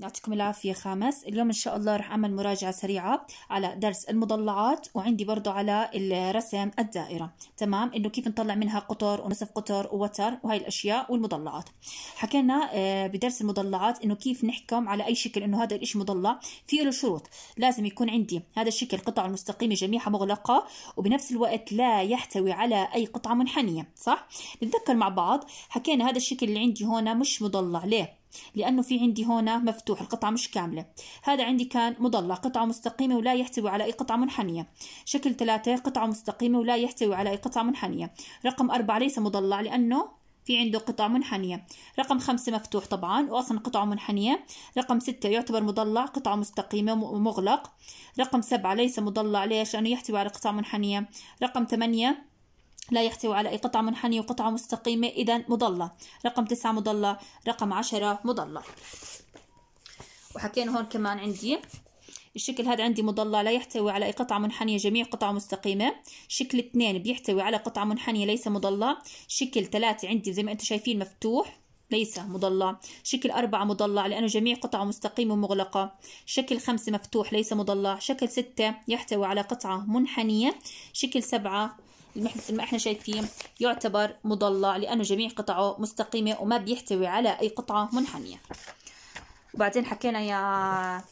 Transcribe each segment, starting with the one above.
يعطيكم العافية خامس اليوم إن شاء الله رح أعمل مراجعة سريعة على درس المضلعات وعندي برضو على الرسم الدائرة تمام إنه كيف نطلع منها قطر ونصف قطر ووتر وهي الأشياء والمضلعات حكينا آه، بدرس المضلعات إنه كيف نحكم على أي شكل إنه هذا الإشي مضلع في له شروط لازم يكون عندي هذا الشكل قطع المستقيمة جميعها مغلقة وبنفس الوقت لا يحتوي على أي قطعة منحنية صح؟ نتذكر مع بعض حكينا هذا الشكل اللي عندي هون مش مضلع ليه؟ لأنه في عندي هنا مفتوح القطعة مش كاملة هذا عندي كان مضلع قطعة مستقيمة ولا يحتوي على أي قطعة منحنية شكل ثلاثة قطعة مستقيمة ولا يحتوي على أي قطعة منحنية رقم أربعة ليس مضلع لأنه في عنده قطع منحنية رقم خمسة مفتوح طبعا وأصلا قطعة منحنية رقم ستة يعتبر مضلع قطعة مستقيمة ومغلق رقم سبعة ليس مضلع ليش لأنه يحتوي على قطعة منحنية رقم ثمانية لا يحتوي على أي قطعة منحنية وقطعة مستقيمة إذا مضلة رقم تسعة مضلة رقم عشرة مضلة وحكينا هون كمان عندي الشكل هذا عندي مضلة لا يحتوي على أي قطعة منحنية جميع قطعة مستقيمة شكل اثنين بيحتوي على قطعة منحنية ليس مضلة شكل ثلاثة عندي زي ما انتم شايفين مفتوح ليس مضلع شكل أربعة مضلع لأنه جميع قطعه مستقيمة مغلقة شكل خمسة مفتوح ليس مضلع شكل ستة يحتوي على قطعة منحنية شكل سبعة ما احنا شايفين يعتبر مضلع لأنه جميع قطعه مستقيمة وما بيحتوي على أي قطعة منحنية وبعدين حكينا يا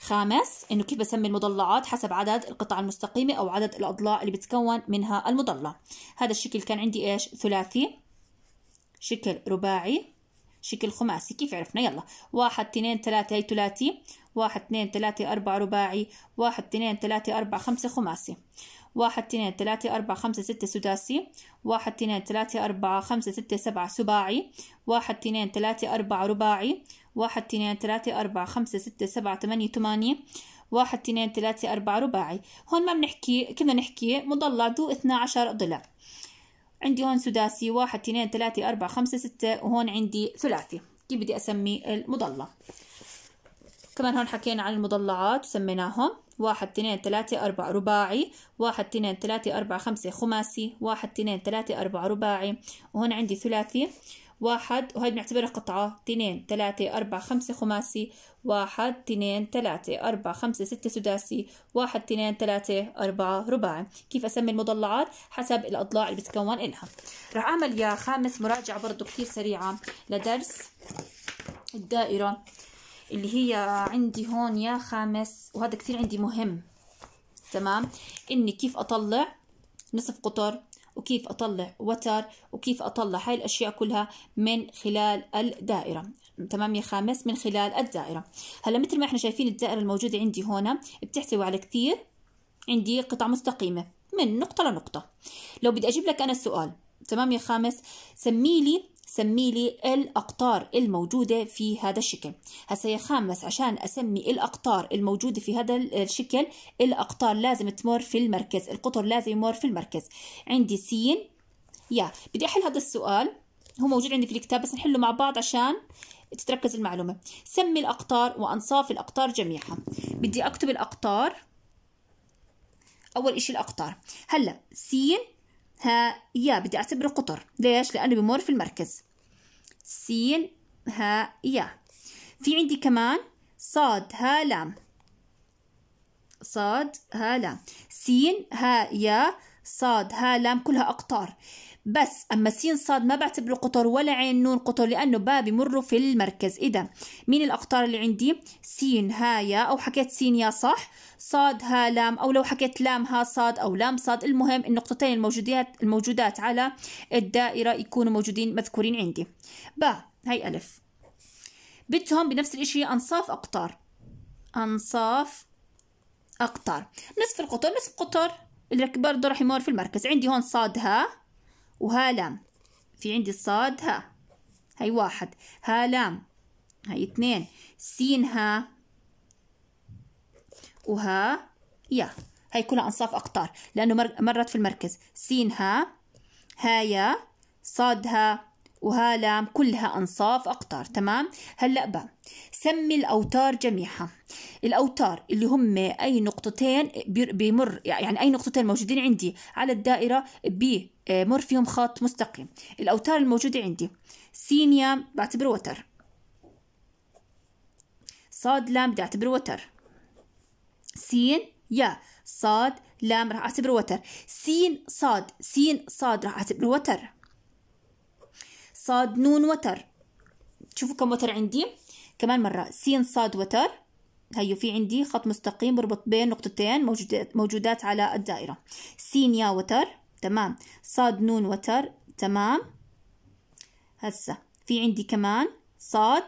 خامس انه كيف بسمي المضلعات حسب عدد القطع المستقيمة او عدد الاضلاع اللي بتكون منها المضلع هذا الشكل كان عندي ايش ثلاثي شكل رباعي شكل خماسي كيف عرفنا يلا واحد اثنين ثلاثة هي ثلاثي واحد اثنين ثلاثة أربعة رباعي واحد اثنين ثلاثة أربعة خمسة خماسي واحد اثنين ثلاثة أربعة خمسة ستة سداسي واحد اثنين ثلاثة أربعة خمسة ستة سبعة سباعي واحد اثنين ثلاثة أربعة رباعي واحد اثنين ثلاثة أربعة خمسة ستة سبعة ثمانية ثمانية واحد اثنين ثلاثة أربعة رباعي هون ما بنحكي كنا نحكي مضلع ذو اثنا عشر ضلع عندي هون سداسي واحد اثنين ثلاثة أربعة خمسة ستة وهون عندي ثلاثي كيف بدي أسمي المضلع كمان هون حكينا عن المضلعات وسميناهم واحد اثنين ثلاثة أربعة رباعي واحد اثنين ثلاثة أربعة خمسة خماسي واحد اثنين ثلاثة أربعة رباعي وهون عندي ثلاثي واحد وهي بنعتبرها قطعة اثنين ثلاثة أربعة خمسة خماسي واحد اثنين ثلاثة أربعة خمسة ستة سداسي واحد اثنين ثلاثة أربعة رباعي كيف أسمي المضلعات حسب الأضلاع اللي بتكون إلها رح أعمل يا خامس مراجعة برضو كتير سريعة لدرس الدائرة اللي هي عندي هون يا خامس وهذا كثير عندي مهم تمام اني كيف اطلع نصف قطر وكيف اطلع وتر وكيف اطلع هاي الاشياء كلها من خلال الدائره تمام يا خامس من خلال الدائره هلا مثل ما احنا شايفين الدائره الموجوده عندي هون بتحتوي على كثير عندي قطع مستقيمه من نقطه لنقطه لو بدي اجيب لك انا السؤال تمام يا خامس سمي لي سمي لي الأقطار الموجودة في هذا الشكل هسا يا خامس عشان أسمي الأقطار الموجودة في هذا الشكل الأقطار لازم تمر في المركز القطر لازم يمر في المركز عندي س يا بدي أحل هذا السؤال هو موجود عندي في الكتاب بس نحله مع بعض عشان تتركز المعلومة سمي الأقطار وأنصاف الأقطار جميعها بدي أكتب الأقطار أول إشي الأقطار هلأ س ها يا بدي أعتبره قطر ليش؟ لأنه بمر في المركز سين ها يا في عندي كمان صاد ها لام صاد ها لام سين ها يا صاد ها لام كلها أقطار بس أما سين صاد ما بعتبره قطر ولا عين نون قطر لأنه باء بمروا في المركز إذا مين الأقطار اللي عندي سين ها يا أو حكيت سين يا صح صاد ها لام أو لو حكيت لام ها صاد أو لام صاد المهم النقطتين الموجودات الموجودات على الدائرة يكونوا موجودين مذكورين عندي با هاي ألف بدهم بنفس الإشي أنصاف أقطار أنصاف أقطار نصف القطر نصف قطر برضه راح يمر في المركز عندي هون صاد ها وها لام في عندي صاد ها هي واحد ها لام هي اثنين سين ها وها يا هي كلها أنصاف أقطار لأنه مرت في المركز سين ها هايا صاد ها وهالام كلها أنصاف أقطار تمام هلأ بقى سمي الأوتار جميعها الأوتار اللي هم أي نقطتين بيمر يعني أي نقطتين موجودين عندي على الدائرة بيمر آه، فيهم خط مستقيم الأوتار الموجودة عندي سين يام بعتبره وتر صاد لام بدي أعتبره وتر سين يا صاد لام راح أعتبره وتر سين صاد سين صاد راح أعتبره وتر صاد نون وتر شوفوا كم وتر عندي كمان مرة سين صاد وتر هيو في عندي خط مستقيم بربط بين نقطتين موجودات, على الدائرة سين يا وتر تمام صاد نون وتر تمام هسا في عندي كمان صاد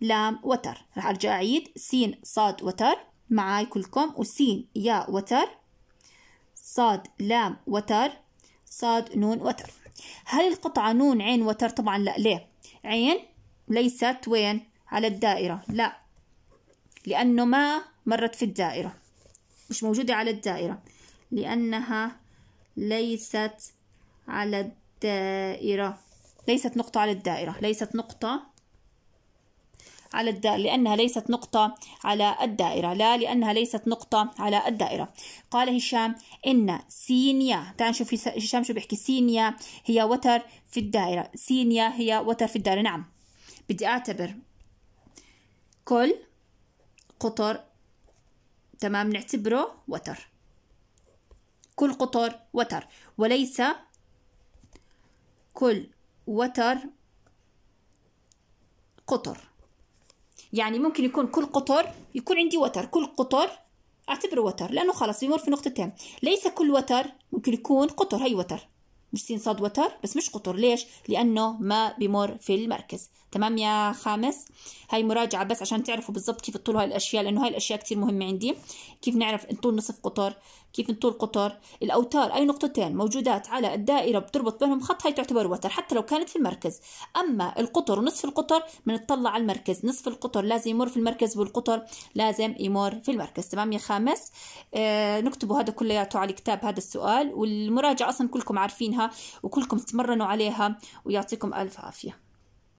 لام وتر راح ارجع اعيد سين صاد وتر معاي كلكم وسين يا وتر صاد لام وتر صاد نون وتر هل القطعة نون عين وتر طبعا لا ليه عين ليست وين على الدائرة لا لأنه ما مرت في الدائرة مش موجودة على الدائرة لأنها ليست على الدائرة ليست نقطة على الدائرة ليست نقطة على الدائرة لأنها ليست نقطة على الدائرة لا لأنها ليست نقطة على الدائرة قال هشام إن سينيا تعال نشوف هشام شو بيحكي سينيا هي وتر في الدائرة سينيا هي وتر في الدائرة نعم بدي أعتبر كل قطر تمام نعتبره وتر كل قطر وتر وليس كل وتر قطر يعني ممكن يكون كل قطر يكون عندي وتر كل قطر اعتبره وتر لانه خلص بيمر في نقطتين ليس كل وتر ممكن يكون قطر هي وتر مش سين صاد وتر بس مش قطر ليش لانه ما بمر في المركز تمام يا خامس هاي مراجعة بس عشان تعرفوا بالضبط كيف تطولوا هاي الأشياء لأنه هاي الأشياء كتير مهمة عندي كيف نعرف نطول نصف قطر كيف نطول قطر الأوتار أي نقطتين موجودات على الدائرة بتربط بينهم خط هاي تعتبر وتر حتى لو كانت في المركز أما القطر ونصف القطر بنطلع على المركز نصف القطر لازم يمر في المركز والقطر لازم يمر في المركز تمام يا خامس آه نكتبوا هذا كلياته على الكتاب هذا السؤال والمراجعة أصلا كلكم عارفينها وكلكم تمرنوا عليها ويعطيكم ألف عافية